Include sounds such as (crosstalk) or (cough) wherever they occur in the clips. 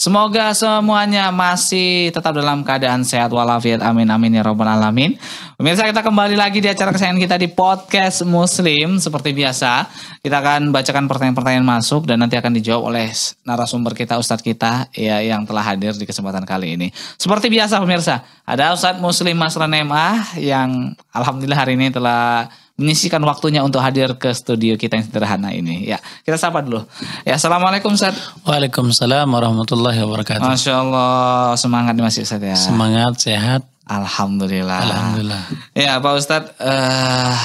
Semoga semuanya masih tetap dalam keadaan sehat walafiat. Amin amin ya robbal alamin. Pemirsa kita kembali lagi di acara kesayangan kita di podcast Muslim seperti biasa. Kita akan bacakan pertanyaan-pertanyaan masuk dan nanti akan dijawab oleh narasumber kita Ustadz kita ya yang telah hadir di kesempatan kali ini. Seperti biasa pemirsa, ada Ustadz Muslim Mas Renema yang alhamdulillah hari ini telah Nisikan waktunya untuk hadir ke studio kita yang sederhana ini. Ya, kita sapa dulu. Ya, assalamualaikum Ustaz. Waalaikumsalam warahmatullahi wabarakatuh. Masya Allah, semangat nih masih Ustaz ya. Semangat, sehat. Alhamdulillah. Alhamdulillah. Ya, Pak Ustaz, uh,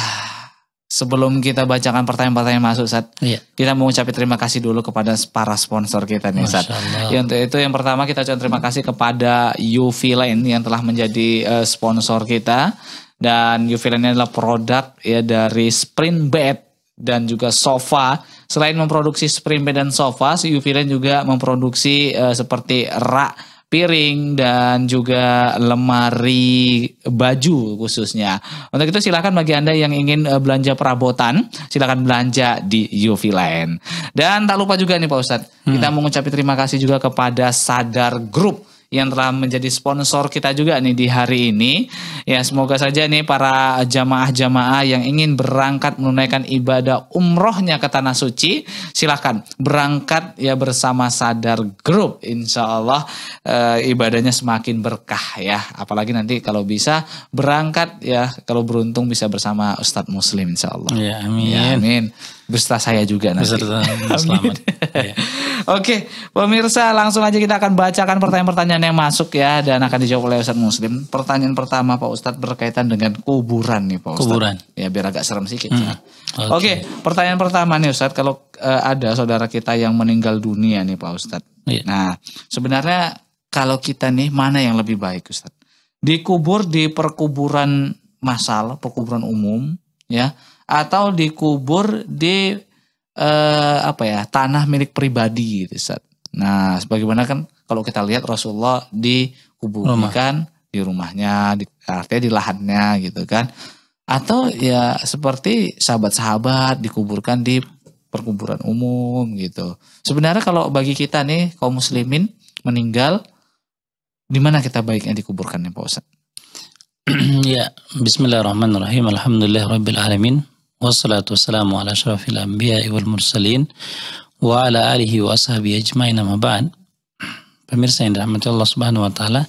sebelum kita bacakan pertanyaan-pertanyaan masuk Ustaz, iya. kita mau ucapin terima kasih dulu kepada para sponsor kita nih Ustaz. Ya, untuk itu yang pertama kita ucapkan terima kasih kepada UV Line yang telah menjadi uh, sponsor kita dan UV adalah produk ya dari spring Bed dan juga sofa. Selain memproduksi spring Bed dan sofa, si UV juga memproduksi uh, seperti rak piring dan juga lemari baju khususnya. Untuk itu silakan bagi Anda yang ingin eh, belanja perabotan, silakan belanja di UV Dan tak lupa juga nih Pak Ustadz, hmm. kita mengucapkan terima kasih juga kepada Sadar Group yang telah menjadi sponsor kita juga nih di hari ini. Ya, semoga saja nih para jamaah-jamaah yang ingin berangkat menunaikan ibadah umrohnya ke tanah suci, silahkan berangkat ya bersama Sadar Group. Insya Allah e, ibadahnya semakin berkah ya. Apalagi nanti kalau bisa berangkat ya, kalau beruntung bisa bersama Ustadz Muslim insya Allah. Ya, amin. Ya, amin beserta saya juga nanti. Beserta (laughs) selamat. Iya. Oke, pemirsa langsung aja kita akan bacakan pertanyaan-pertanyaan yang masuk ya dan akan dijawab oleh Ustadz Muslim. Pertanyaan pertama Pak Ustadz berkaitan dengan kuburan nih Pak Ustadz. Kuburan. Ya biar agak serem sedikit. Hmm. Ya. Oke, okay. Oke, pertanyaan pertama nih Ustadz, kalau uh, ada saudara kita yang meninggal dunia nih Pak Ustadz. Yeah. Nah, sebenarnya kalau kita nih mana yang lebih baik Ustadz? Dikubur di perkuburan masal, perkuburan umum ya atau dikubur di eh, apa ya tanah milik pribadi gitu Ustaz. Nah, sebagaimana kan kalau kita lihat Rasulullah dikuburkan Rumah. di rumahnya, di, artinya di lahannya gitu kan. Atau ya seperti sahabat-sahabat dikuburkan di perkuburan umum gitu. Sebenarnya kalau bagi kita nih kaum muslimin meninggal di mana kita baiknya dikuburkan nih Pak Ustaz? (clears throat) ya, bismillahirrahmanirrahim. Alhamdulillah rabbil alamin wassalatu wassalamu ala syarafil anbiya wal mursalin wa ala alihi wa ashabi ajma'in amma ba'd. Pemirsa yang dirahmati Allah Subhanahu wa taala,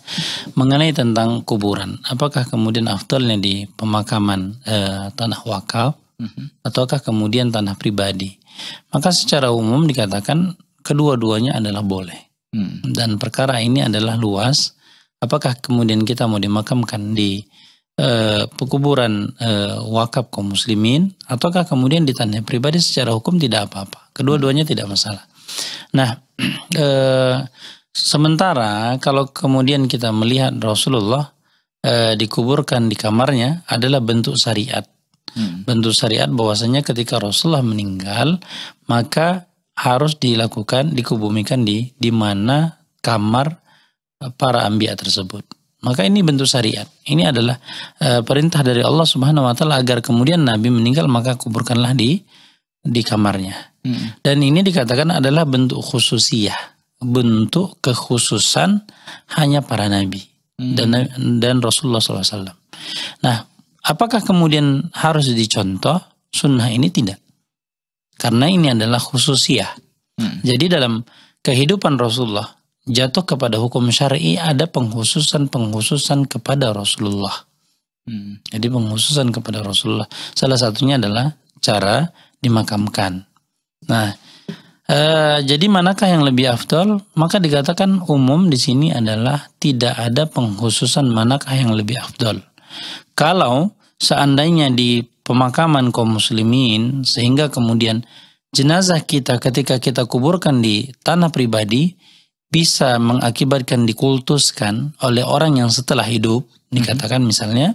mengenai tentang kuburan, apakah kemudian afdalnya di pemakaman e, tanah wakaf mm-hmm. ataukah kemudian tanah pribadi? Maka secara umum dikatakan kedua-duanya adalah boleh. Mm. Dan perkara ini adalah luas, apakah kemudian kita mau dimakamkan di Eh, pekuburan e, wakaf kaum muslimin ataukah kemudian ditanya pribadi secara hukum tidak apa-apa. Kedua-duanya tidak masalah. Nah, e, (clears throat) sementara kalau kemudian kita melihat Rasulullah e, dikuburkan di kamarnya adalah bentuk syariat. Hmm. Bentuk syariat bahwasanya ketika Rasulullah meninggal maka harus dilakukan dikubumikan di di mana kamar para ambia tersebut. Maka ini bentuk syariat. Ini adalah e, perintah dari Allah Subhanahu wa taala agar kemudian Nabi meninggal maka kuburkanlah di di kamarnya. Hmm. Dan ini dikatakan adalah bentuk khususiah, bentuk kekhususan hanya para nabi hmm. dan dan Rasulullah SAW. Nah, apakah kemudian harus dicontoh sunnah ini tidak? Karena ini adalah khususiah. Hmm. Jadi dalam kehidupan Rasulullah jatuh kepada hukum syari ada penghususan-penghususan kepada Rasulullah. Hmm, jadi penghususan kepada Rasulullah. Salah satunya adalah cara dimakamkan. Nah, e, jadi manakah yang lebih afdol? Maka dikatakan umum di sini adalah tidak ada penghususan manakah yang lebih afdol. Kalau seandainya di pemakaman kaum muslimin sehingga kemudian jenazah kita ketika kita kuburkan di tanah pribadi bisa mengakibatkan dikultuskan oleh orang yang setelah hidup mhm. dikatakan mm -hmm. misalnya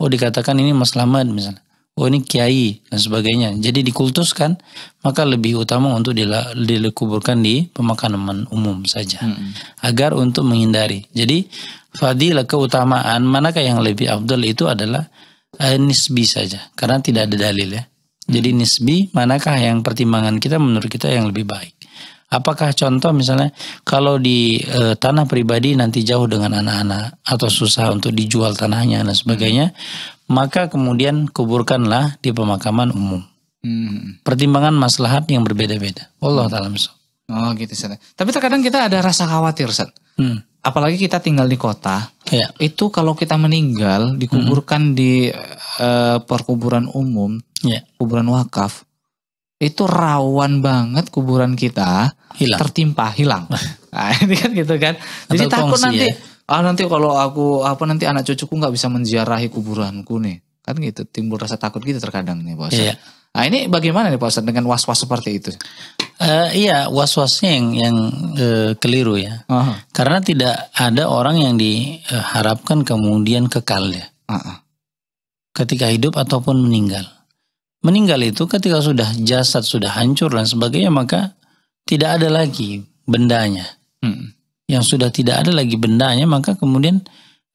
oh dikatakan ini Mas Lamad misalnya oh ini kiai dan sebagainya jadi dikultuskan maka lebih utama untuk dikuburkan di pemakaman umum saja mm -hmm. agar untuk menghindari jadi fadilah keutamaan manakah yang lebih abdul itu adalah eh, nisbi saja karena tidak ada dalil ya jadi mhm. nisbi manakah yang pertimbangan kita menurut kita yang lebih baik Apakah contoh misalnya kalau di e, tanah pribadi nanti jauh dengan anak-anak atau susah untuk dijual tanahnya dan sebagainya, hmm. maka kemudian kuburkanlah di pemakaman umum. Hmm. Pertimbangan maslahat yang berbeda-beda. Allah taala hmm. Oh gitu Ustaz. Tapi terkadang kita ada rasa khawatir Ustaz. Hmm. Apalagi kita tinggal di kota. Ya. Itu kalau kita meninggal hmm. dikuburkan hmm. di e, perkuburan umum, ya. kuburan wakaf itu rawan banget kuburan kita hilang. tertimpa hilang. nah, (laughs) nah ini kan gitu kan. Jadi Atau takut nanti ya? ah nanti kalau aku apa nanti anak cucuku nggak bisa menziarahi kuburanku nih. Kan gitu timbul rasa takut gitu terkadang nih bos. Iya. Nah, ini bagaimana nih Pak Ustaz dengan was-was seperti itu? Uh, iya, was-wasnya yang yang uh, keliru ya. Uh -huh. Karena tidak ada orang yang diharapkan kemudian kekal ya. Uh -huh. Ketika hidup ataupun meninggal meninggal itu ketika sudah jasad sudah hancur dan sebagainya maka tidak ada lagi bendanya. Hmm. Yang sudah tidak ada lagi bendanya maka kemudian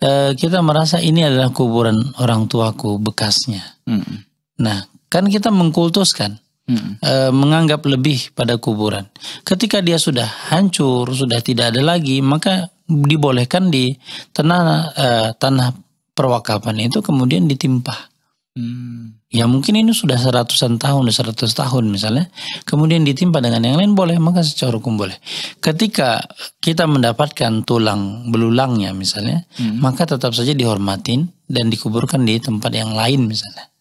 e, kita merasa ini adalah kuburan orang tuaku bekasnya. Hmm. Nah, kan kita mengkultuskan hmm. e, menganggap lebih pada kuburan. Ketika dia sudah hancur, sudah tidak ada lagi, maka dibolehkan di tanah e, tanah perwakapan itu kemudian ditimpa. Hmm ya mungkin ini sudah seratusan tahun, seratus tahun misalnya, kemudian ditimpa dengan yang lain boleh, maka secara hukum boleh. Ketika kita mendapatkan tulang belulangnya misalnya, hmm. maka tetap saja dihormatin dan dikuburkan di tempat yang lain misalnya,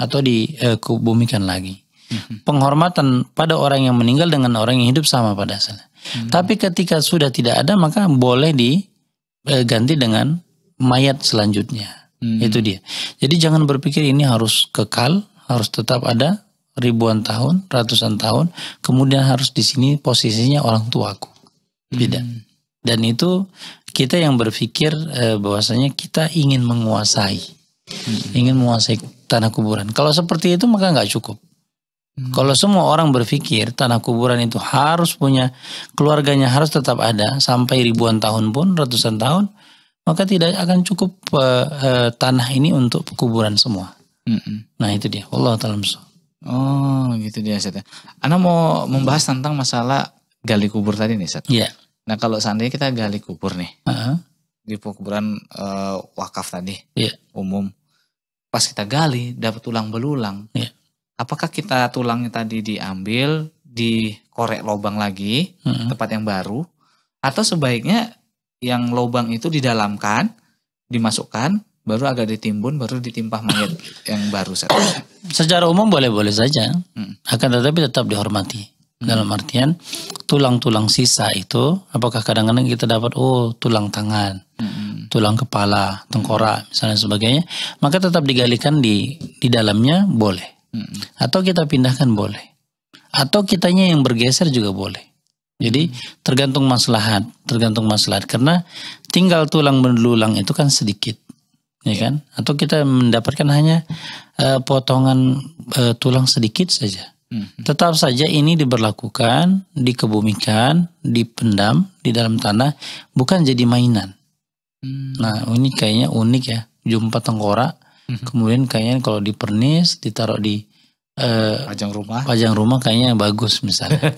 atau dikubumikan eh, lagi. Hmm. Penghormatan pada orang yang meninggal dengan orang yang hidup sama pada asalnya. Hmm. Tapi ketika sudah tidak ada, maka boleh diganti eh, dengan mayat selanjutnya. Hmm. Itu dia. Jadi jangan berpikir ini harus kekal, harus tetap ada ribuan tahun, ratusan tahun, kemudian harus di sini posisinya orang tuaku. Hmm. beda Hmm. Dan itu kita yang berpikir e, bahwasanya kita ingin menguasai, hmm. ingin menguasai tanah kuburan. Kalau seperti itu maka nggak cukup. Hmm. Kalau semua orang berpikir tanah kuburan itu harus punya keluarganya harus tetap ada sampai ribuan tahun pun ratusan tahun, maka tidak akan cukup uh, uh, tanah ini untuk kuburan semua. Mm -mm. Nah itu dia. Allah taala Oh gitu dia Seth. Anda mau membahas tentang masalah gali kubur tadi nih Iya. Yeah. Nah kalau seandainya kita gali kubur nih. Uh -huh. Di pemakaman uh, eh, wakaf tadi. Yeah. Umum. Pas kita gali dapat tulang belulang. Yeah. Apakah kita tulangnya tadi diambil, di korek lobang lagi, uh -huh. tempat yang baru. Atau sebaiknya yang lobang itu didalamkan, dimasukkan, baru agak ditimbun, baru ditimpah mayat (coughs) yang baru. (coughs) Secara umum boleh-boleh saja, hmm. akan tetapi tetap dihormati. Hmm. Dalam artian tulang-tulang sisa itu, apakah kadang-kadang kita dapat oh tulang tangan, hmm. tulang kepala, tengkorak, hmm. misalnya sebagainya, maka tetap digalikan di di dalamnya boleh, hmm. atau kita pindahkan boleh, atau kitanya yang bergeser juga boleh. Jadi hmm. tergantung maslahat, tergantung maslahat karena tinggal tulang belulang itu kan sedikit, ya iya. kan? Atau kita mendapatkan hanya uh, potongan uh, tulang sedikit saja. Hmm. Tetap saja ini diberlakukan, dikebumikan, dipendam di dalam tanah, bukan jadi mainan. Hmm. Nah ini kayaknya unik ya, jumpa tengkorak. Kemudian kayaknya kalau dipernis, ditaruh di uh, pajang rumah, pajang rumah kayaknya bagus misalnya. (laughs)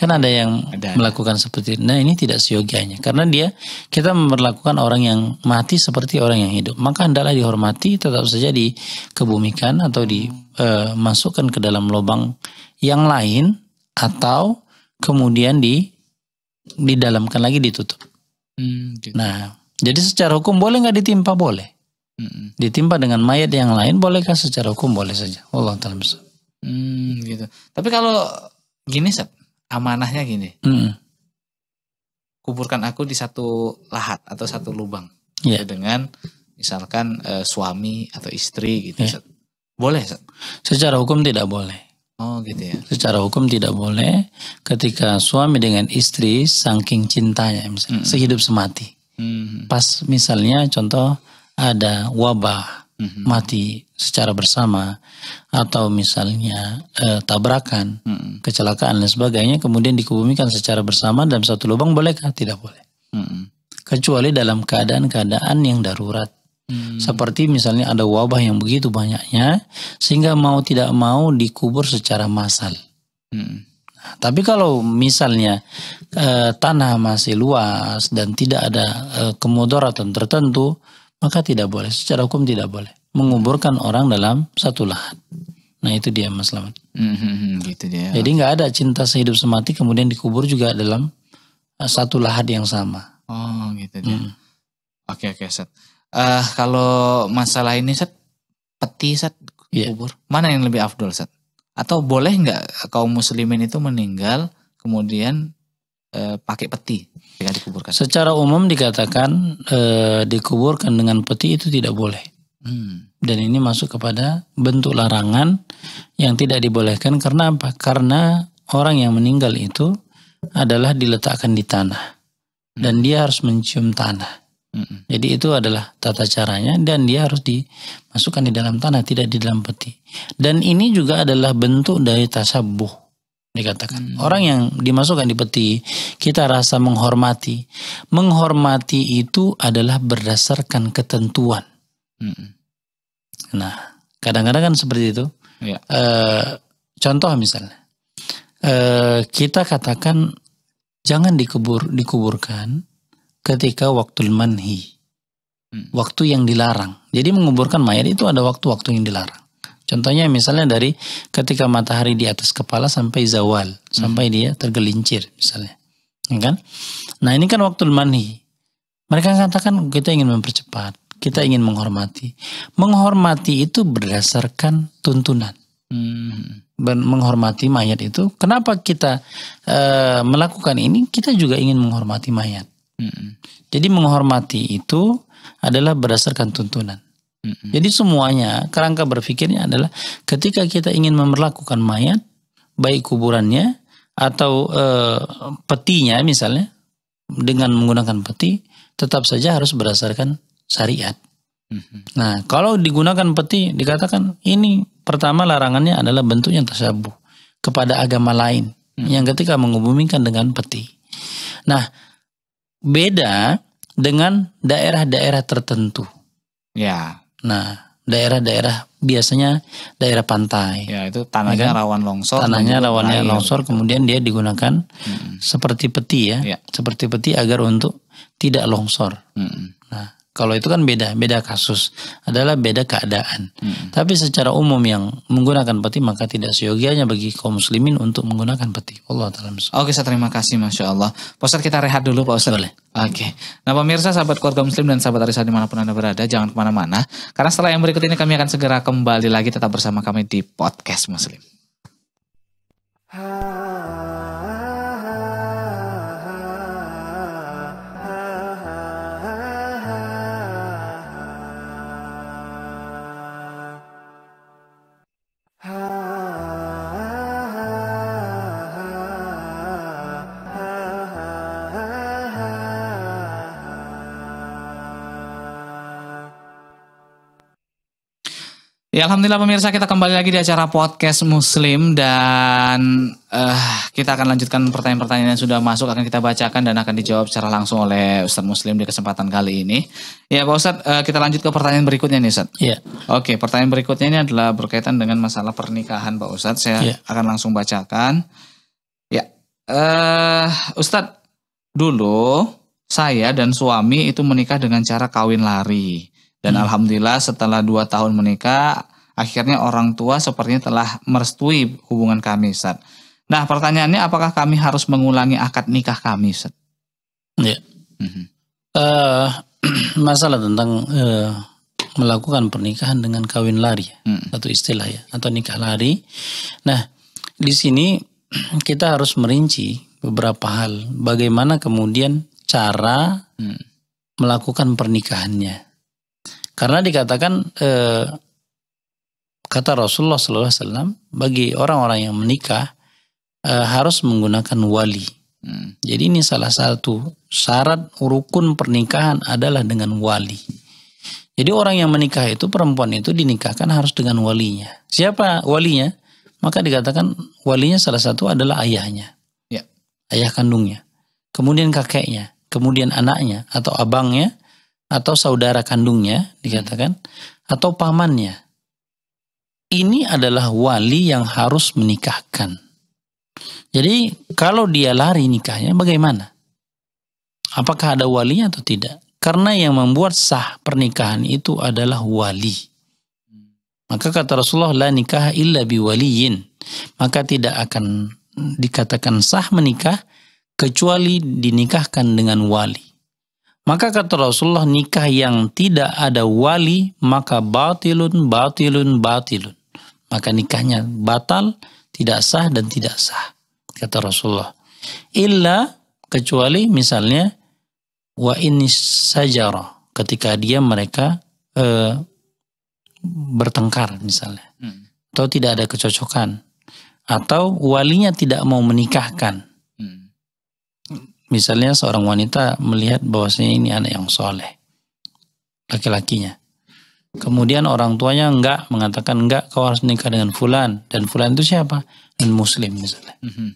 Kan ada yang ada, melakukan seperti itu. Nah ini tidak seyogianya. Karena dia kita memperlakukan orang yang mati seperti orang yang hidup. Maka hendaklah dihormati tetap saja dikebumikan atau dimasukkan eh, ke dalam lubang yang lain atau kemudian di didalamkan lagi ditutup. Hmm, gitu. Nah jadi secara hukum boleh nggak ditimpa boleh. Hmm. Ditimpa dengan mayat yang lain bolehkah secara hukum boleh saja. Allah taala. Hmm, gitu. Tapi kalau gini sab, amanahnya gini. Hmm. Kuburkan aku di satu lahat atau satu lubang. Yeah. Iya. Dengan misalkan e, suami atau istri gitu. Yeah. Boleh? Secara hukum tidak boleh. Oh gitu ya. Secara hukum tidak boleh ketika suami dengan istri saking cintanya misalnya mm sehidup semati. Mm Pas misalnya contoh ada wabah mm -hmm. mati secara bersama atau misalnya e, tabrakan, hmm. kecelakaan dan sebagainya kemudian dikebumikan secara bersama dalam satu lubang bolehkah? Tidak boleh. Hmm. Kecuali dalam keadaan-keadaan yang darurat. Hmm. Seperti misalnya ada wabah yang begitu banyaknya sehingga mau tidak mau dikubur secara massal. Hmm. Nah, tapi kalau misalnya e, tanah masih luas dan tidak ada e, kemudaratan tertentu, maka tidak boleh, secara hukum tidak boleh. Menguburkan orang dalam satu lahan. Nah itu dia Mas Lamat. Mm-hmm, hmm, hmm, gitu dia. Jadi nggak ada cinta sehidup semati kemudian dikubur juga dalam eh, satu lahan yang sama. Oh gitu dia. Mm. Oke oke set. Eh, kalau masalah ini set peti set yeah. mana yang lebih afdol set? Atau boleh nggak kaum muslimin itu meninggal kemudian e, pakai peti dengan dikuburkan? Secara umum dikatakan e, dikuburkan dengan peti itu tidak boleh. Hmm. Dan ini masuk kepada bentuk larangan yang tidak dibolehkan karena apa? Karena orang yang meninggal itu adalah diletakkan di tanah dan dia harus mencium tanah. Hmm. Jadi itu adalah tata caranya dan dia harus dimasukkan di dalam tanah tidak di dalam peti. Dan ini juga adalah bentuk dari tasabuh dikatakan hmm. orang yang dimasukkan di peti kita rasa menghormati menghormati itu adalah berdasarkan ketentuan hmm. nah kadang-kadang kan seperti itu ya. e, contoh misalnya e, kita katakan jangan dikubur dikuburkan ketika waktu manhi hmm. waktu yang dilarang jadi menguburkan mayat itu ada waktu-waktu yang dilarang Contohnya misalnya dari ketika matahari di atas kepala sampai zawal, hmm. sampai dia tergelincir misalnya. Ya kan? Nah, ini kan waktu manhi. Mereka katakan kita ingin mempercepat, kita ingin menghormati. Menghormati itu berdasarkan tuntunan. Hmm. Menghormati mayat itu, kenapa kita e, melakukan ini? Kita juga ingin menghormati mayat. Hmm. Jadi menghormati itu adalah berdasarkan tuntunan hmm Jadi semuanya kerangka berpikirnya adalah ketika kita ingin memperlakukan mayat baik kuburannya atau e, petinya misalnya dengan menggunakan peti tetap saja harus berdasarkan syariat. Mm-hmm. Nah, kalau digunakan peti dikatakan ini pertama larangannya adalah bentuknya tersabuh kepada agama lain mm-hmm. yang ketika menghubungkan dengan peti. Nah, beda dengan daerah-daerah tertentu. Ya. Nah, daerah-daerah biasanya daerah pantai. Ya, itu tanahnya ya kan? rawan longsor. Tanahnya rawan air. longsor kemudian dia digunakan hmm. seperti peti ya, ya, seperti peti agar untuk tidak longsor. Hmm. Kalau itu kan beda, beda kasus adalah beda keadaan. Hmm. Tapi secara umum yang menggunakan peti maka tidak seyogianya bagi kaum muslimin untuk menggunakan peti. Allah taala. Oke, saya terima kasih masya Allah. Poster kita rehat dulu Pak Ustadz. Boleh. Oke. Nah pemirsa, sahabat keluarga muslim dan sahabat arisan dimanapun Anda berada, jangan kemana-mana. Karena setelah yang berikut ini kami akan segera kembali lagi tetap bersama kami di Podcast Muslim. Ha. Ya alhamdulillah pemirsa kita kembali lagi di acara podcast Muslim dan uh, kita akan lanjutkan pertanyaan-pertanyaan yang sudah masuk akan kita bacakan dan akan dijawab secara langsung oleh Ustadz Muslim di kesempatan kali ini. Ya Pak Ustadz uh, kita lanjut ke pertanyaan berikutnya nih Ustadz. Iya. Yeah. Oke pertanyaan berikutnya ini adalah berkaitan dengan masalah pernikahan Pak Ustadz. Saya yeah. akan langsung bacakan. Ya uh, Ustadz dulu saya dan suami itu menikah dengan cara kawin lari. Dan hmm. alhamdulillah setelah dua tahun menikah, akhirnya orang tua sepertinya telah merestui hubungan kami, Ustaz. Nah, pertanyaannya apakah kami harus mengulangi akad nikah kami, Ustaz? Ya. Uh, (clears throat) masalah tentang uh, melakukan pernikahan dengan kawin lari, ya, hmm. satu istilah ya, atau nikah lari. Nah, di sini (clears throat) kita harus merinci beberapa hal. Bagaimana kemudian cara hmm. melakukan pernikahannya. Karena dikatakan eh, kata Rasulullah Sallallahu Alaihi Wasallam bagi orang-orang yang menikah eh, harus menggunakan wali. Hmm. Jadi ini salah satu syarat rukun pernikahan adalah dengan wali. Jadi orang yang menikah itu perempuan itu dinikahkan harus dengan walinya. Siapa walinya? Maka dikatakan walinya salah satu adalah ayahnya. Ya. Ayah kandungnya. Kemudian kakeknya, kemudian anaknya atau abangnya, atau saudara kandungnya dikatakan atau pamannya. Ini adalah wali yang harus menikahkan. Jadi kalau dia lari nikahnya bagaimana? Apakah ada walinya atau tidak? Karena yang membuat sah pernikahan itu adalah wali. Maka kata Rasulullah, la nikah illa biwaliyin. Maka tidak akan dikatakan sah menikah kecuali dinikahkan dengan wali. Maka kata Rasulullah nikah yang tidak ada wali maka batilun batilun batilun. Maka nikahnya batal, tidak sah dan tidak sah. Kata Rasulullah. Illa kecuali misalnya wa ini sajarah. ketika dia mereka e, bertengkar misalnya. Hmm. Atau tidak ada kecocokan atau walinya tidak mau menikahkan Misalnya seorang wanita melihat bahwasanya ini anak yang soleh. Laki-lakinya. Kemudian orang tuanya enggak mengatakan enggak kau harus nikah dengan fulan dan fulan itu siapa? Dan muslim misalnya. Mm -hmm.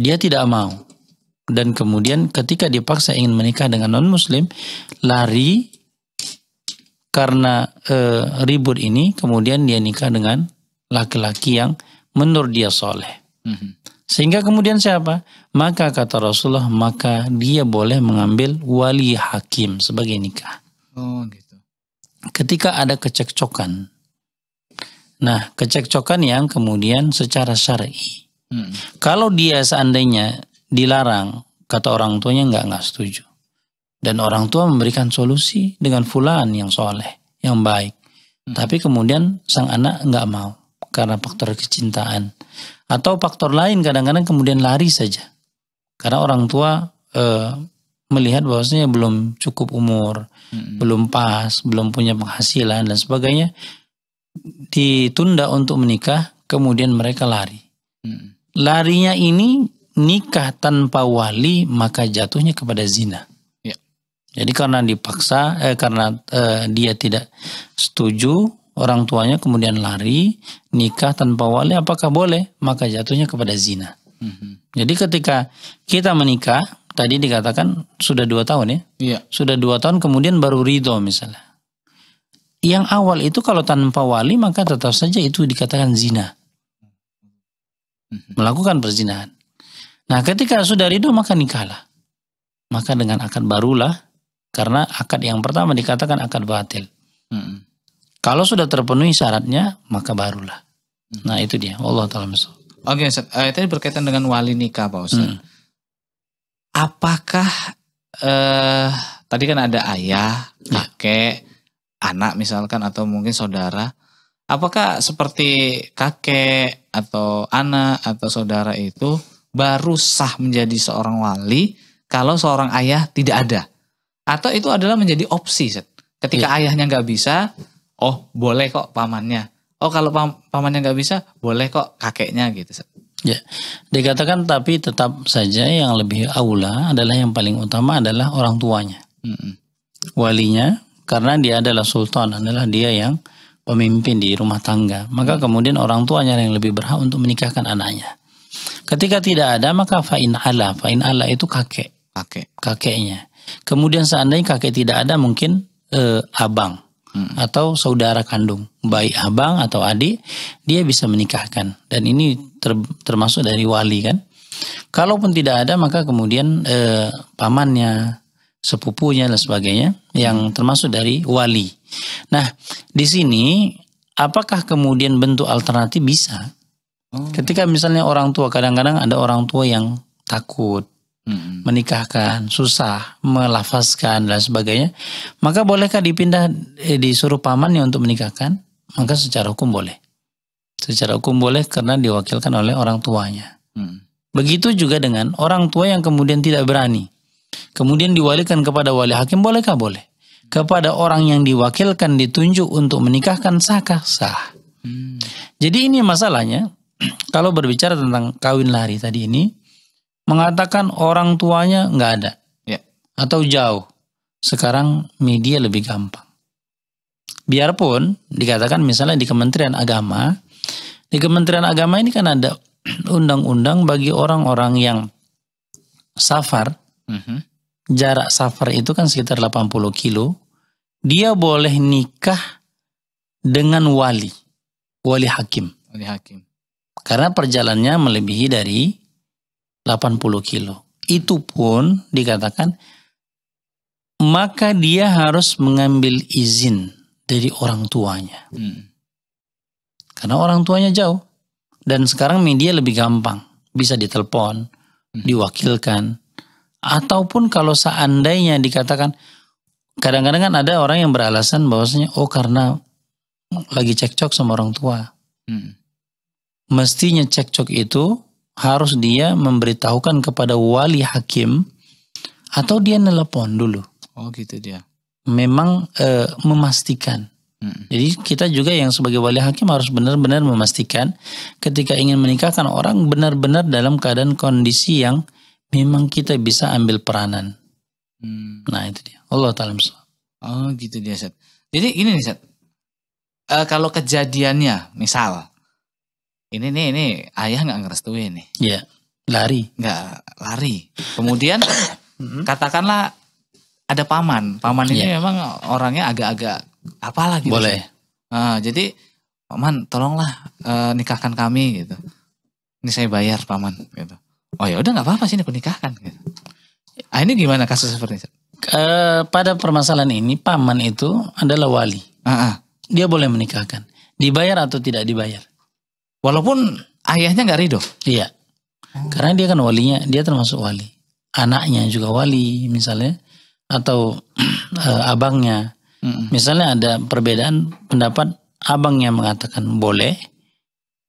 Dia tidak mau dan kemudian ketika dipaksa ingin menikah dengan non muslim lari karena e, ribut ini kemudian dia nikah dengan laki-laki yang menurut dia soleh. Mm -hmm. Sehingga kemudian siapa? Maka kata Rasulullah, maka dia boleh mengambil wali hakim sebagai nikah. Oh gitu. Ketika ada kecekcokan. Nah, kecekcokan yang kemudian secara syar'i. Hmm. Kalau dia seandainya dilarang, kata orang tuanya nggak nggak setuju. Dan orang tua memberikan solusi dengan fulan yang soleh, yang baik. Hmm. Tapi kemudian sang anak nggak mau karena faktor kecintaan atau faktor lain kadang-kadang kemudian lari saja karena orang tua e, melihat bahwasanya belum cukup umur, hmm. belum pas, belum punya penghasilan dan sebagainya ditunda untuk menikah, kemudian mereka lari. Hmm. Larinya ini nikah tanpa wali maka jatuhnya kepada zina. Ya. Jadi karena dipaksa, eh, karena eh, dia tidak setuju orang tuanya kemudian lari nikah tanpa wali apakah boleh maka jatuhnya kepada zina mm-hmm. jadi ketika kita menikah tadi dikatakan sudah dua tahun ya yeah. sudah dua tahun kemudian baru ridho misalnya yang awal itu kalau tanpa wali maka tetap saja itu dikatakan zina mhm. melakukan perzinahan nah ketika sudah ridho maka nikahlah maka dengan akad barulah karena akad yang pertama dikatakan akad batil hmm kalau sudah terpenuhi syaratnya, maka barulah. Hmm. Nah itu dia, Allah Ta'ala Oke okay, Ustaz, uh, tadi berkaitan dengan wali nikah Pak Ustaz. Hmm. Apakah, uh, tadi kan ada ayah, ya. kakek, hmm. anak misalkan atau mungkin saudara. Apakah seperti kakek atau anak atau saudara itu baru sah menjadi seorang wali kalau seorang ayah tidak ada? Atau itu adalah menjadi opsi Ustaz? Ketika ya. ayahnya nggak bisa, oh boleh kok pamannya oh kalau pam pamannya nggak bisa boleh kok kakeknya gitu Ya, dikatakan tapi tetap saja yang lebih aula adalah yang paling utama adalah orang tuanya, mm walinya, karena dia adalah sultan, adalah dia yang pemimpin di rumah tangga. Maka kemudian orang tuanya yang lebih berhak untuk menikahkan anaknya. Ketika tidak ada maka fa'in ala, fa'in ala itu kakek, kakek, kakeknya. Kemudian seandainya kakek tidak ada mungkin eh, abang, Hmm. atau saudara kandung, baik abang atau adik, dia bisa menikahkan. Dan ini ter, termasuk dari wali kan. Kalaupun tidak ada maka kemudian e, pamannya, sepupunya dan sebagainya yang hmm. termasuk dari wali. Nah, di sini apakah kemudian bentuk alternatif bisa? Oh. Ketika misalnya orang tua kadang-kadang ada orang tua yang takut menikahkan, susah melafazkan dan sebagainya, maka bolehkah dipindah eh, disuruh pamannya untuk menikahkan? Maka secara hukum boleh. Secara hukum boleh karena diwakilkan oleh orang tuanya. Hmm. Begitu juga dengan orang tua yang kemudian tidak berani. Kemudian diwalikan kepada wali hakim bolehkah? Boleh. Kepada orang yang diwakilkan ditunjuk untuk menikahkan sahkah? Sah. Hmm. Jadi ini masalahnya (clears throat) kalau berbicara tentang kawin lari tadi ini, mengatakan orang tuanya nggak ada ya. atau jauh. Sekarang media lebih gampang. Biarpun dikatakan misalnya di Kementerian Agama, di Kementerian Agama ini kan ada (clears throat) undang-undang bagi orang-orang yang safar, uh mhm. -huh. jarak safar itu kan sekitar 80 kilo, dia boleh nikah dengan wali, wali hakim. Wali hakim. Karena perjalannya melebihi dari 80 kilo. Itu pun dikatakan maka dia harus mengambil izin dari orang tuanya. Hmm. Karena orang tuanya jauh. Dan sekarang media lebih gampang. Bisa ditelepon, hmm. diwakilkan. Ataupun kalau seandainya dikatakan, kadang-kadang kan ada orang yang beralasan bahwasanya, oh karena lagi cekcok sama orang tua. Hmm. Mestinya cekcok itu harus dia memberitahukan kepada wali hakim atau dia nelpon dulu. Oh gitu dia. Memang e, memastikan. Hmm. Jadi kita juga yang sebagai wali hakim harus benar-benar memastikan ketika ingin menikahkan orang benar-benar dalam keadaan kondisi yang memang kita bisa ambil peranan. Hmm. Nah itu dia. Allah taala Oh gitu dia Seth. Jadi ini nih Seth. E, kalau kejadiannya misal ini nih ini ayah nggak ngerestuin nih. Iya. Lari. Nggak lari. Kemudian katakanlah ada paman. Paman ini ya. memang orangnya agak-agak apalah gitu. Boleh. Uh, jadi paman tolonglah uh, nikahkan kami gitu. Ini saya bayar paman gitu. Oh ya udah nggak apa-apa sih ini nikahkan. Gitu. Ah, ini gimana kasus seperti itu? Uh, pada permasalahan ini paman itu adalah wali. Uh -uh. Dia boleh menikahkan. Dibayar atau tidak dibayar? Walaupun ayahnya nggak ridho. Iya. Hmm. Karena dia kan walinya, dia termasuk wali. Anaknya juga wali misalnya atau uh, (clears throat) abangnya. Hmm. Misalnya ada perbedaan pendapat abangnya mengatakan boleh,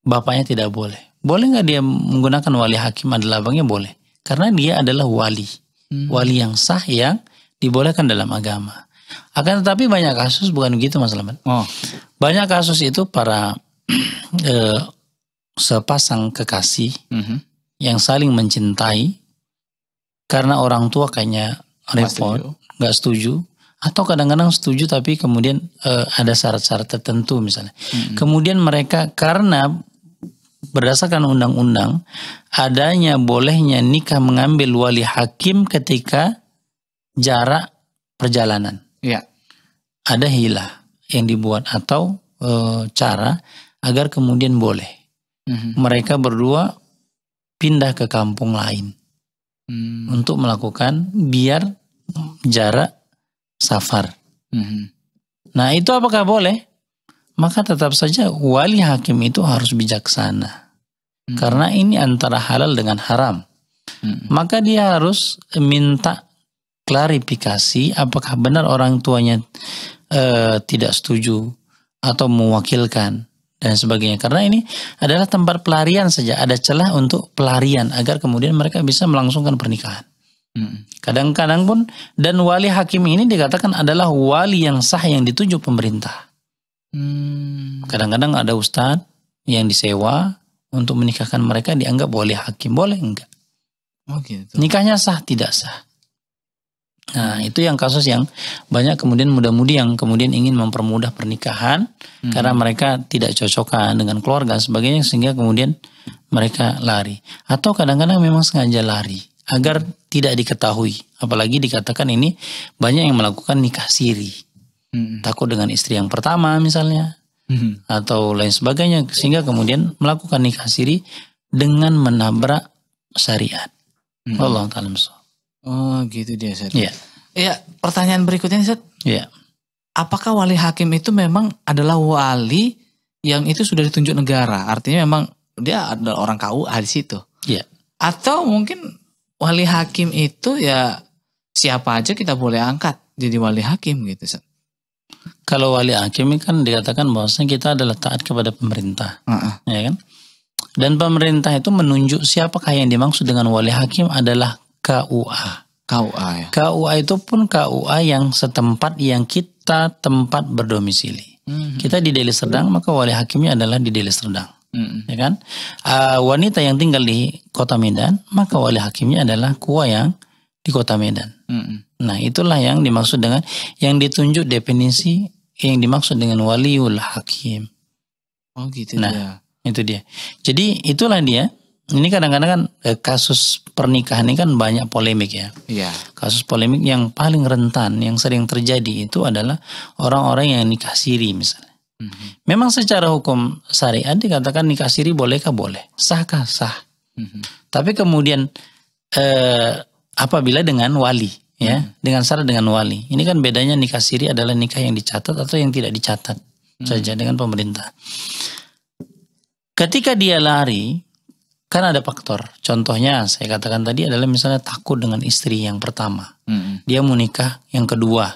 bapaknya tidak boleh. Boleh nggak dia menggunakan wali hakim adalah abangnya boleh, karena dia adalah wali, hmm. wali yang sah yang dibolehkan dalam agama. Akan tetapi banyak kasus bukan begitu Mas Laman. Oh. Banyak kasus itu para (clears throat) eh, sepasang kekasih mm-hmm. yang saling mencintai karena orang tua kayaknya repot, nggak setuju, atau kadang-kadang setuju tapi kemudian uh, ada syarat-syarat tertentu misalnya. Mm-hmm. Kemudian mereka karena berdasarkan undang-undang adanya bolehnya nikah mengambil wali hakim ketika jarak perjalanan. Ya. Ada hilah yang dibuat atau e, cara agar kemudian boleh hmm. mereka berdua pindah ke kampung lain hmm. untuk melakukan biar jarak safar. Hmm. Nah itu apakah boleh? Maka tetap saja wali hakim itu harus bijaksana hmm. karena ini antara halal dengan haram. Hmm. Maka dia harus minta klarifikasi apakah benar orang tuanya e, tidak setuju atau mewakilkan dan sebagainya. Karena ini adalah tempat pelarian saja, ada celah untuk pelarian agar kemudian mereka bisa melangsungkan pernikahan. Hmm. Kadang-kadang pun dan wali hakim ini dikatakan adalah wali yang sah yang dituju pemerintah. Hmm. Kadang-kadang ada ustadz yang disewa untuk menikahkan mereka dianggap wali hakim, boleh enggak? Oh gitu. Nikahnya sah tidak sah? Nah, itu yang kasus yang banyak kemudian muda-mudi yang kemudian ingin mempermudah pernikahan hmm. karena mereka tidak cocokan dengan keluarga sebagainya sehingga kemudian mereka lari atau kadang-kadang memang sengaja lari agar tidak diketahui. Apalagi dikatakan ini banyak yang melakukan nikah siri. Hmm. Takut dengan istri yang pertama misalnya hmm. atau lain sebagainya sehingga kemudian melakukan nikah siri dengan menabrak syariat. Hmm. Allah taala Oh gitu dia set. Iya. Iya pertanyaan berikutnya set. Iya. Apakah wali hakim itu memang adalah wali yang itu sudah ditunjuk negara? Artinya memang dia adalah orang KUA di situ. Iya. Atau mungkin wali hakim itu ya siapa aja kita boleh angkat jadi wali hakim gitu set. Kalau wali hakim kan dikatakan bahwasanya kita adalah taat kepada pemerintah, uh -uh. ya kan? Dan pemerintah itu menunjuk siapakah yang dimaksud dengan wali hakim adalah KUA. KUA ya. KUA itu pun KUA yang setempat yang kita tempat berdomisili. Mm-hmm. Kita di Deli Serdang maka wali hakimnya adalah di Deli Serdang. Mm-hmm. Ya kan? Uh, wanita yang tinggal di Kota Medan maka wali hakimnya adalah Kua yang di Kota Medan. Mm-hmm. Nah, itulah yang dimaksud dengan yang ditunjuk definisi yang dimaksud dengan waliul hakim. Oh gitu nah, ya. itu dia. Jadi itulah dia ini kadang-kadang kan eh, kasus pernikahan ini kan banyak polemik ya. Iya. Kasus polemik yang paling rentan yang sering terjadi itu adalah orang-orang yang nikah siri misalnya. Mm-hmm. Memang secara hukum syariat dikatakan nikah siri bolehkah boleh, sahkah sah. Mm-hmm. Tapi kemudian eh, apabila dengan wali ya, mm-hmm. dengan syarat dengan wali. Ini kan bedanya nikah siri adalah nikah yang dicatat atau yang tidak dicatat mm-hmm. saja dengan pemerintah. Ketika dia lari, kan ada faktor. Contohnya saya katakan tadi adalah misalnya takut dengan istri yang pertama. Hmm. Dia mau nikah yang kedua.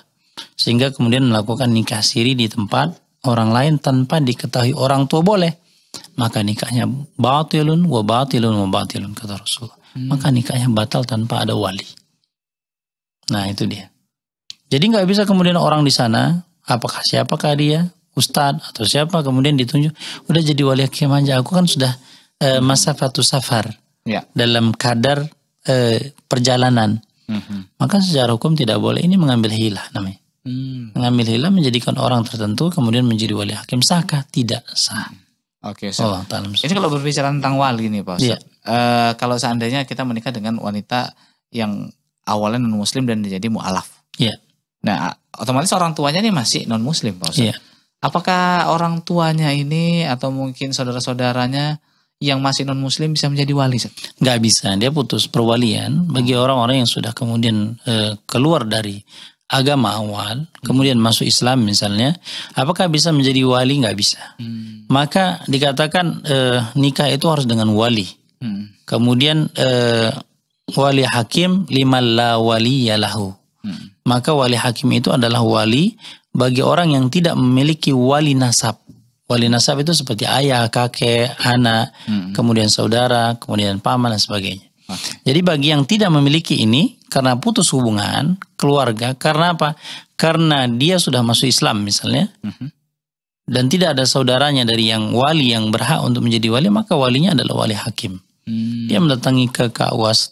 Sehingga kemudian melakukan nikah siri di tempat orang lain tanpa diketahui orang tua boleh. Maka nikahnya batilun wa batilun wa batilun kata Rasul, Hmm. Maka nikahnya batal tanpa ada wali. Nah itu dia. Jadi nggak bisa kemudian orang di sana apakah siapakah dia ustadz atau siapa kemudian ditunjuk udah jadi wali hakim aja aku kan sudah Eh, masa fatu safar ya. dalam kadar e, perjalanan. Mm-hmm. Maka secara hukum tidak boleh ini mengambil hilah namanya. Hmm. Mengambil hilah menjadikan orang tertentu kemudian menjadi wali hakim sahkah? Tidak sah. Hmm. Oke, okay, so. Ini kalau berbicara tentang wali nih Pak Yeah. Iya. Uh, kalau seandainya kita menikah dengan wanita yang awalnya non muslim dan menjadi mualaf. Iya. Yeah. Nah, otomatis orang tuanya ini masih non muslim Pak Iya. Yeah. Apakah orang tuanya ini atau mungkin saudara-saudaranya yang masih non muslim bisa menjadi wali? Nggak bisa, dia putus perwalian bagi orang-orang yang sudah kemudian e, keluar dari agama awal, kemudian masuk Islam misalnya, apakah bisa menjadi wali? Nggak bisa. Hmm. Maka dikatakan e, nikah itu harus dengan wali. Hmm. Kemudian e, wali hakim lima la wali yalahu. Hmm. Maka wali hakim itu adalah wali bagi orang yang tidak memiliki wali nasab wali nasab itu seperti ayah, kakek, anak, hmm. kemudian saudara, kemudian paman dan sebagainya. Okay. Jadi bagi yang tidak memiliki ini karena putus hubungan keluarga karena apa? Karena dia sudah masuk Islam misalnya. Hmm. Dan tidak ada saudaranya dari yang wali yang berhak untuk menjadi wali, maka walinya adalah wali hakim. Hmm. Dia mendatangi ke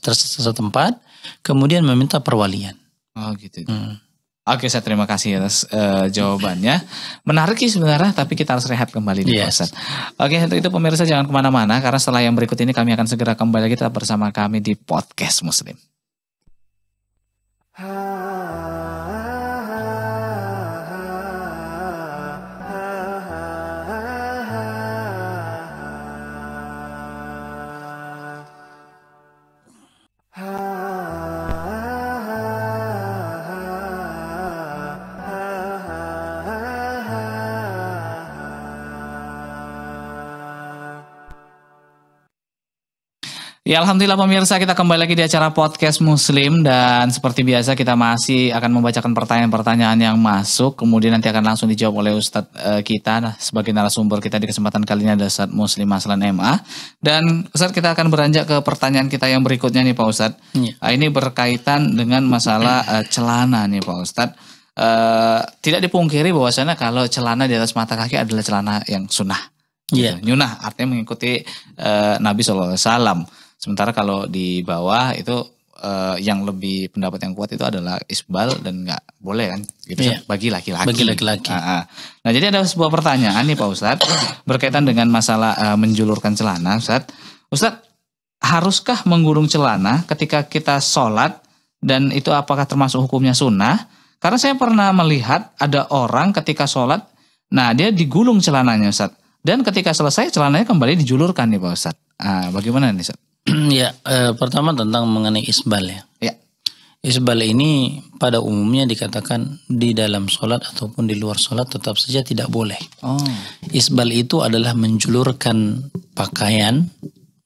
tersesat tempat, kemudian meminta perwalian. Oh gitu. Hmm. Oke, saya terima kasih atas uh, jawabannya. Menarik sih sebenarnya, tapi kita harus rehat kembali di yes. Oke, untuk itu pemirsa jangan kemana-mana, karena setelah yang berikut ini kami akan segera kembali lagi tetap bersama kami di Podcast Muslim. Ha. Ah. Ya Alhamdulillah pemirsa kita kembali lagi di acara podcast Muslim dan seperti biasa kita masih akan membacakan pertanyaan-pertanyaan yang masuk kemudian nanti akan langsung dijawab oleh Ustadz uh, kita nah, sebagai narasumber kita di kesempatan kali ini ada Ustadz Muslim Maslan MA dan Ustadz kita akan beranjak ke pertanyaan kita yang berikutnya nih Pak Ustadz ya. ini berkaitan dengan masalah uh, celana nih Pak Ustadz uh, tidak dipungkiri bahwasanya kalau celana di atas mata kaki adalah celana yang sunnah. Yeah. Gitu, nyunah artinya mengikuti uh, Nabi saw. Alaihi Wasallam. Sementara kalau di bawah itu uh, yang lebih pendapat yang kuat itu adalah Isbal dan nggak boleh kan gitu kan? iya. bagi laki-laki. Bagi laki-laki. Nah, nah, jadi ada sebuah pertanyaan nih Pak Ustadz (coughs) berkaitan dengan masalah uh, menjulurkan celana Ustadz. Ustadz haruskah menggulung celana ketika kita sholat dan itu apakah termasuk hukumnya sunnah? Karena saya pernah melihat ada orang ketika sholat, nah dia digulung celananya Ustadz. Dan ketika selesai celananya kembali dijulurkan nih Pak Ustadz. Nah, bagaimana nih Ustadz? (clears throat) ya, e, pertama tentang mengenai isbal ya. Ya. Isbal ini pada umumnya dikatakan di dalam sholat ataupun di luar sholat tetap saja tidak boleh. Oh. Isbal itu adalah menjulurkan pakaian,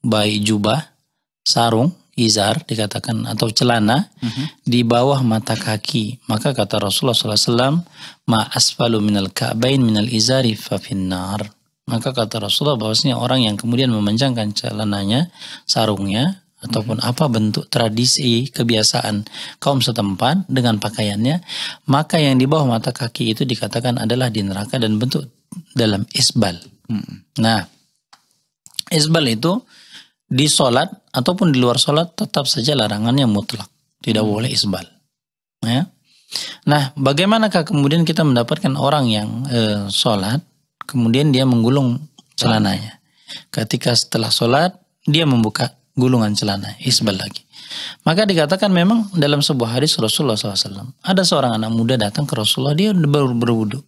baik jubah, sarung, izar dikatakan atau celana uh mhm. -huh. di bawah mata kaki. Maka kata Rasulullah SAW, ma asfalu minal ka'bain minal izari -huh. Maka kata Rasulullah bahwasanya orang yang kemudian memanjangkan celananya, sarungnya, ataupun apa bentuk tradisi kebiasaan kaum setempat dengan pakaiannya, maka yang di bawah mata kaki itu dikatakan adalah di neraka dan bentuk dalam isbal. Hmm. Nah, isbal itu di solat ataupun di luar solat tetap saja larangannya mutlak, tidak hmm. boleh isbal. Ya. Nah, bagaimanakah kemudian kita mendapatkan orang yang e, sholat kemudian dia menggulung celananya. Ketika setelah sholat, dia membuka gulungan celana, isbal lagi. Maka dikatakan memang dalam sebuah hadis Rasulullah SAW, ada seorang anak muda datang ke Rasulullah, dia baru berwudu.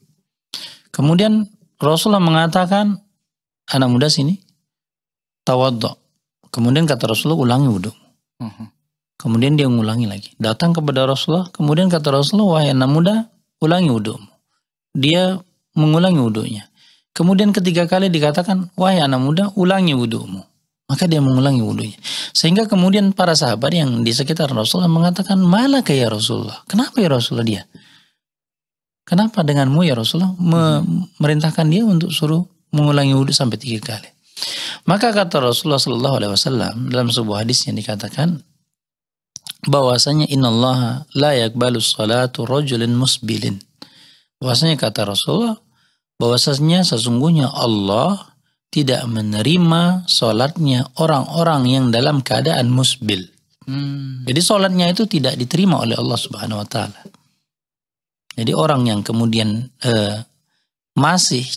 Kemudian Rasulullah mengatakan, anak muda sini, tawaddo. Kemudian kata Rasulullah, ulangi wudhu. Mhm. Kemudian dia mengulangi lagi. Datang kepada Rasulullah, kemudian kata Rasulullah, wahai anak muda, ulangi wudhu. Dia mengulangi wudhunya. Kemudian ketiga kali dikatakan, wahai anak muda, ulangi wudhumu. Maka dia mengulangi wudhunya. Sehingga kemudian para sahabat yang di sekitar Rasulullah mengatakan, malaka ya Rasulullah. Kenapa ya Rasulullah dia? Kenapa denganmu ya Rasulullah memerintahkan dia untuk suruh mengulangi wudhu sampai tiga kali? Maka kata Rasulullah Shallallahu Alaihi Wasallam dalam sebuah hadis yang dikatakan bahwasanya Inallah layak yakbalu salatu rojulin musbilin. Bahwasanya kata Rasulullah bahwasanya sesungguhnya Allah tidak menerima solatnya orang-orang yang dalam keadaan musbil. Hmm. Jadi solatnya itu tidak diterima oleh Allah Subhanahu Wa Taala. Jadi orang yang kemudian eh, masih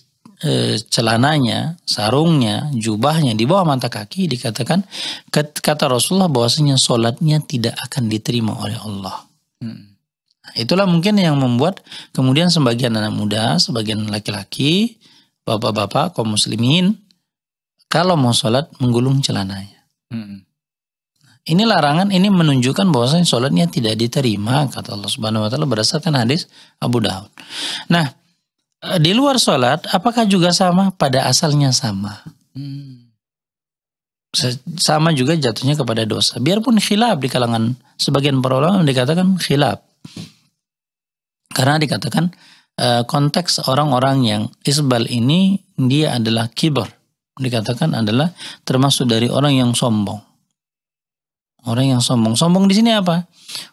eh, celananya, sarungnya, jubahnya di bawah mata kaki dikatakan kata Rasulullah bahwasanya solatnya tidak akan diterima oleh Allah. Itulah mungkin yang membuat kemudian sebagian anak muda, sebagian laki-laki, bapak-bapak, kaum muslimin, kalau mau sholat menggulung celananya. Hmm. Ini larangan ini menunjukkan bahwasanya sholatnya tidak diterima kata Allah Subhanahu Wa Taala berdasarkan hadis Abu Daud. Nah eh, di luar sholat apakah juga sama? Pada asalnya sama. Hmm. Sama juga jatuhnya kepada dosa. Biarpun khilaf di kalangan sebagian para ulama dikatakan khilaf. Karena dikatakan eh, konteks orang-orang yang isbal ini dia adalah kibar. Dikatakan adalah termasuk dari orang yang sombong. Orang yang sombong. Sombong di sini apa?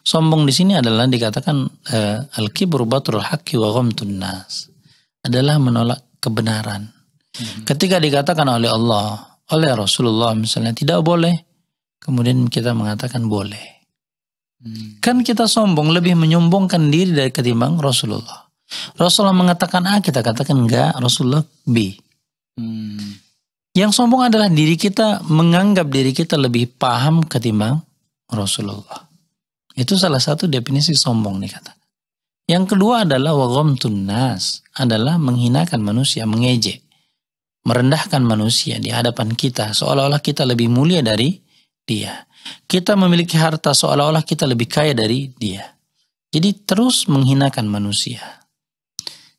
Sombong di sini adalah dikatakan uh, eh, al kibur batrul haqqi wa nas. Adalah menolak kebenaran. hmm Ketika dikatakan oleh Allah, oleh Rasulullah misalnya tidak boleh, kemudian kita mengatakan boleh Hmm. Kan kita sombong lebih menyombongkan diri dari ketimbang Rasulullah. Rasulullah mengatakan A, kita katakan enggak, Rasulullah B. Hmm. Yang sombong adalah diri kita menganggap diri kita lebih paham ketimbang Rasulullah. Itu salah satu definisi sombong nih kata. Yang kedua adalah wagom tunas adalah menghinakan manusia, mengejek, merendahkan manusia di hadapan kita seolah-olah kita lebih mulia dari dia. Kita memiliki harta seolah-olah kita lebih kaya dari dia. Jadi terus menghinakan manusia.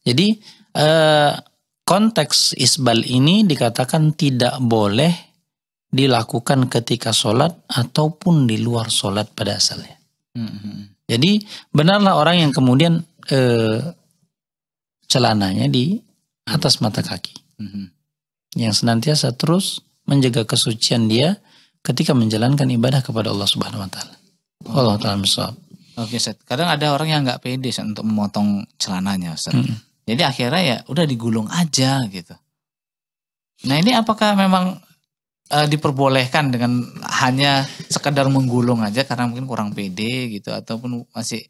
Jadi eh, konteks isbal ini dikatakan tidak boleh dilakukan ketika sholat ataupun di luar sholat pada asalnya. Mm-hmm. Jadi benarlah orang yang kemudian eh, celananya di atas mata kaki, mm-hmm. yang senantiasa terus menjaga kesucian dia ketika menjalankan ibadah kepada Allah Subhanahu wa taala. Allah taala misal. Oke, Ustaz. Kadang ada orang yang nggak pede Ustaz, untuk memotong celananya, Ustaz. Mm. Jadi akhirnya ya udah digulung aja gitu. Nah, ini apakah memang e, diperbolehkan dengan hanya sekedar menggulung aja karena mungkin kurang pede gitu ataupun masih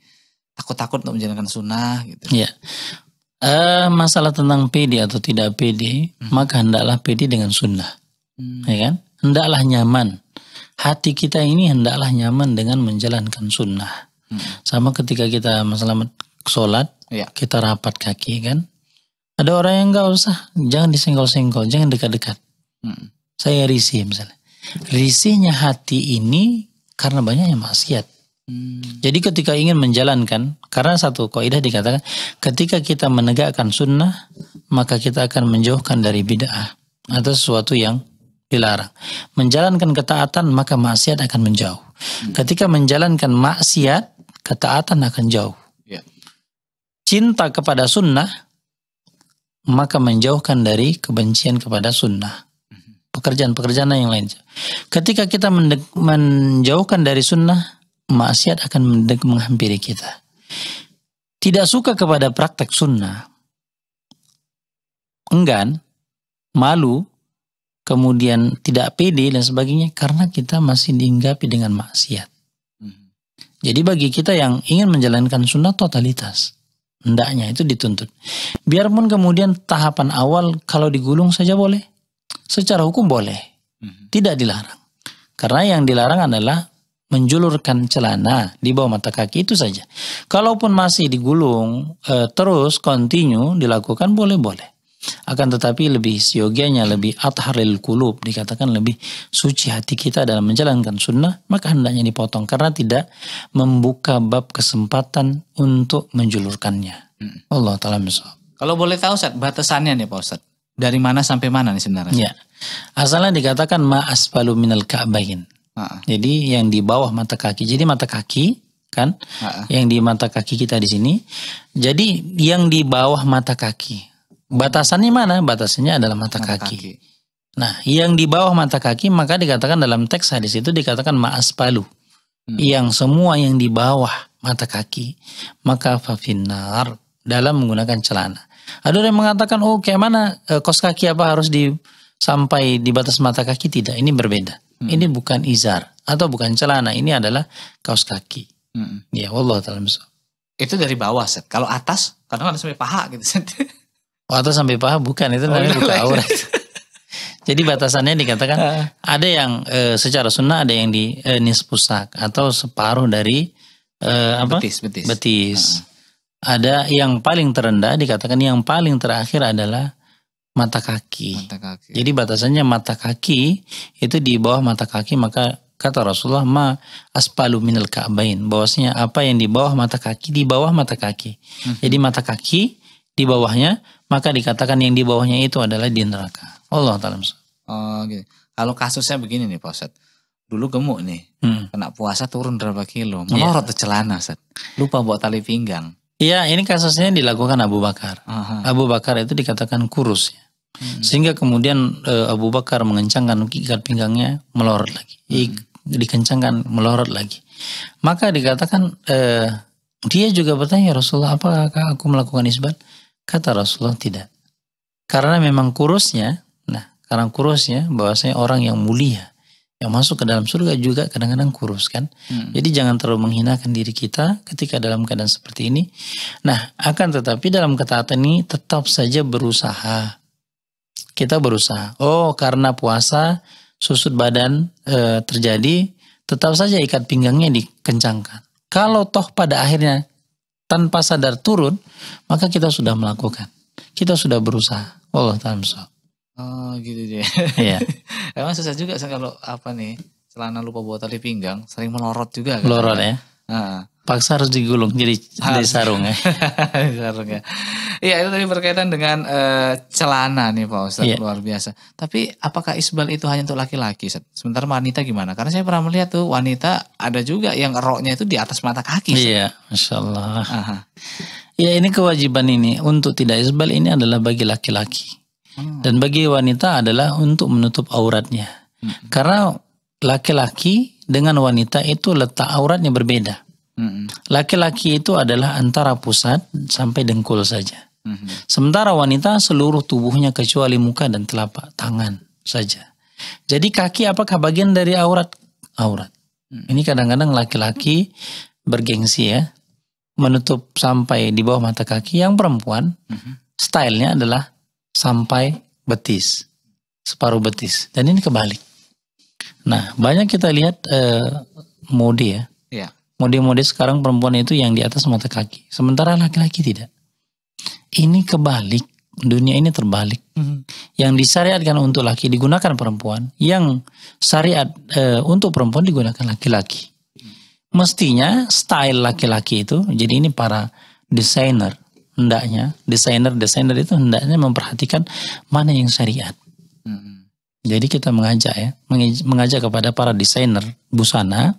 takut-takut untuk menjalankan sunnah gitu. Iya. Uh, masalah tentang pede atau tidak pede, hmm. maka hendaklah pede dengan sunnah, hmm. ya kan? hendaklah nyaman. Hati kita ini hendaklah nyaman dengan menjalankan sunnah. Hmm. Sama ketika kita masalah sholat, ya. kita rapat kaki kan. Ada orang yang nggak usah, jangan disenggol-senggol, jangan dekat-dekat. Hmm. Saya risih misalnya. Risihnya hati ini karena banyaknya maksiat. Hmm. Jadi ketika ingin menjalankan, karena satu kaidah dikatakan, ketika kita menegakkan sunnah, maka kita akan menjauhkan dari bid'ah atau sesuatu yang dilarang. Menjalankan ketaatan maka maksiat akan menjauh. Hmm. Ketika menjalankan maksiat, ketaatan akan jauh. Yeah. Cinta kepada sunnah maka menjauhkan dari kebencian kepada sunnah. Hmm. Pekerjaan-pekerjaan yang lain. Ketika kita menjauhkan dari sunnah, maksiat akan menghampiri kita. Tidak suka kepada praktek sunnah, enggan, malu, kemudian tidak pede dan sebagainya karena kita masih dihinggapi dengan maksiat. Hmm. Jadi bagi kita yang ingin menjalankan sunnah totalitas, hendaknya itu dituntut. Biarpun kemudian tahapan awal kalau digulung saja boleh, secara hukum boleh, hmm. tidak dilarang. Karena yang dilarang adalah menjulurkan celana di bawah mata kaki itu saja. Kalaupun masih digulung eh, terus continue dilakukan boleh-boleh. Akan tetapi lebih yogyanya lebih atharil kulub dikatakan lebih suci hati kita dalam menjalankan sunnah maka hendaknya dipotong karena tidak membuka bab kesempatan untuk menjulurkannya. Hmm. Allah taala misal. Kalau boleh tahu Ustaz, batasannya nih Pak Ustaz. Dari mana sampai mana nih sebenarnya? Ya. Asalnya dikatakan ma paluminal minal Jadi yang di bawah mata kaki. Jadi mata kaki kan ha. yang di mata kaki kita di sini. Jadi yang di bawah mata kaki Batasannya mana? Batasannya adalah mata, mata kaki. kaki. Nah, yang di bawah mata kaki maka dikatakan dalam teks hadis itu dikatakan ma'aspalu. Hmm. Yang semua yang di bawah mata kaki maka fafinar dalam menggunakan celana. Ada yang mengatakan oh kayak mana eh, kos kaki apa harus di sampai di batas mata kaki tidak. Ini berbeda. Hmm. Ini bukan izar atau bukan celana, ini adalah kaos kaki. Hmm. Ya, Allah taala Itu dari bawah, set. Kalau atas kadang ada sampai paha gitu, (laughs) Waktu sampai paha bukan itu namanya oh, buka iya. aurat. (laughs) Jadi batasannya dikatakan ada yang e, secara sunnah ada yang di e, nis pusak atau separuh dari e, apa? Betis. Betis. betis. Ada yang paling terendah dikatakan yang paling terakhir adalah mata kaki. Mata kaki. Jadi batasannya mata kaki itu di bawah mata kaki maka kata Rasulullah ma aspalu minal ka'bain bahwasanya apa yang di bawah mata kaki di bawah mata kaki. Hmm. Jadi mata kaki di bawahnya, maka dikatakan yang di bawahnya itu adalah di neraka. Allah taala. Oh, Kalau kasusnya begini nih, Pak Ustaz. Dulu gemuk nih, hmm. kena puasa turun berapa kilo, iya. melorot yeah. celana, Ustaz. Lupa bawa tali pinggang. Iya, ini kasusnya dilakukan Abu Bakar. Aha. Abu Bakar itu dikatakan kurus ya. Hmm. Sehingga kemudian e, Abu Bakar mengencangkan ikat pinggangnya, melorot lagi. Hmm. Dikencangkan, melorot lagi. Maka dikatakan e, dia juga bertanya ya Rasulullah, apakah aku melakukan isbat? Kata Rasulullah tidak. Karena memang kurusnya, nah karena kurusnya bahwasanya orang yang mulia yang masuk ke dalam surga juga kadang-kadang kurus kan. Hmm. Jadi jangan terlalu menghinakan diri kita ketika dalam keadaan seperti ini. Nah, akan tetapi dalam ketaatan ini tetap saja berusaha. Kita berusaha. Oh, karena puasa susut badan e, terjadi, tetap saja ikat pinggangnya dikencangkan. Kalau toh pada akhirnya tanpa sadar turun, maka kita sudah melakukan. Kita sudah berusaha. Allah Ta'ala Oh gitu deh. Iya. (laughs) Emang susah juga sih kalau apa nih celana lupa bawa tali pinggang, sering melorot juga. Kan? Melorot kan? ya. Nah, paksa harus digulung jadi harus. Ya. (laughs) sarung ya. Iya itu tadi berkaitan dengan e, celana nih Pak Ustaz iya. luar biasa. Tapi apakah isbal itu hanya untuk laki-laki? Sementara wanita gimana? Karena saya pernah melihat tuh wanita ada juga yang roknya itu di atas mata kaki. Iya, Masya Allah. Iya ini kewajiban ini untuk tidak isbal ini adalah bagi laki-laki. Hmm. Dan bagi wanita adalah untuk menutup auratnya. Hmm. Karena laki-laki dengan wanita itu letak auratnya berbeda. Laki-laki itu adalah antara pusat sampai dengkul saja. Mm-hmm. Sementara wanita seluruh tubuhnya kecuali muka dan telapak tangan saja. Jadi kaki apakah bagian dari aurat? Aurat. Mm-hmm. Ini kadang-kadang laki-laki bergengsi ya, menutup sampai di bawah mata kaki. Yang perempuan mm-hmm. stylenya adalah sampai betis, separuh betis. Dan ini kebalik. Nah, banyak kita lihat uh, mode ya mode-mode sekarang perempuan itu yang di atas mata kaki. Sementara laki-laki tidak. Ini kebalik. Dunia ini terbalik. Mm-hmm. Yang disyariatkan untuk laki digunakan perempuan. Yang syariat e, untuk perempuan digunakan laki-laki. Mestinya style laki-laki itu. Jadi ini para desainer. Hendaknya. Desainer-desainer itu hendaknya memperhatikan mana yang syariat. Hmm. Jadi kita mengajak ya. Mengajak kepada para desainer busana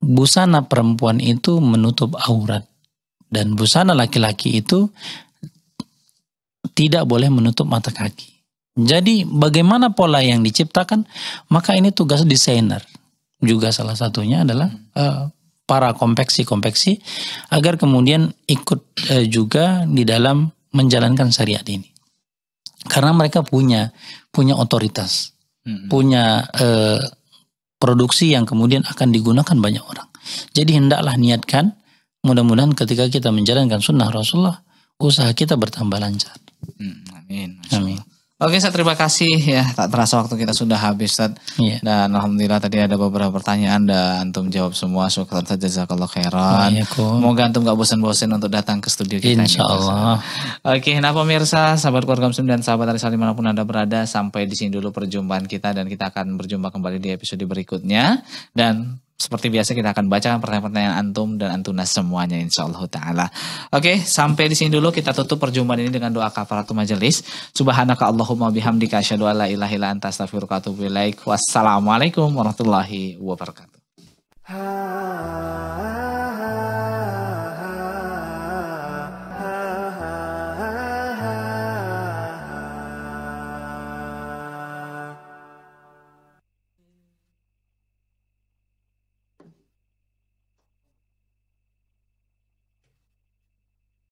busana perempuan itu menutup aurat dan busana laki-laki itu tidak boleh menutup mata kaki. Jadi bagaimana pola yang diciptakan? Maka ini tugas desainer. Juga salah satunya adalah uh, para kompleksi-kompleksi agar kemudian ikut uh, juga di dalam menjalankan syariat ini. Karena mereka punya punya otoritas, hmm. punya uh, produksi yang kemudian akan digunakan banyak orang. Jadi hendaklah niatkan, mudah-mudahan ketika kita menjalankan sunnah Rasulullah, usaha kita bertambah lancar. Hmm, amin. Amin. Oke, saya terima kasih ya. Tak terasa waktu kita sudah habis, Ustaz. Iya. Dan alhamdulillah tadi ada beberapa pertanyaan dan antum jawab semua. Syukur saja jazakallah khairan. Semoga antum gak bosan-bosan untuk datang ke studio kita. Insya ini, Allah. Oke, nah pemirsa, sahabat keluarga muslim dan sahabat Arisal dimanapun anda berada, sampai di sini dulu perjumpaan kita dan kita akan berjumpa kembali di episode berikutnya. Dan seperti biasa kita akan bacakan pertanyaan-pertanyaan antum dan antunas semuanya insya Allah taala. Oke, sampai di sini dulu kita tutup perjumpaan ini dengan doa kafaratul majelis. Subhanaka Allahumma bihamdika asyhadu an la anta Wassalamualaikum warahmatullahi wabarakatuh.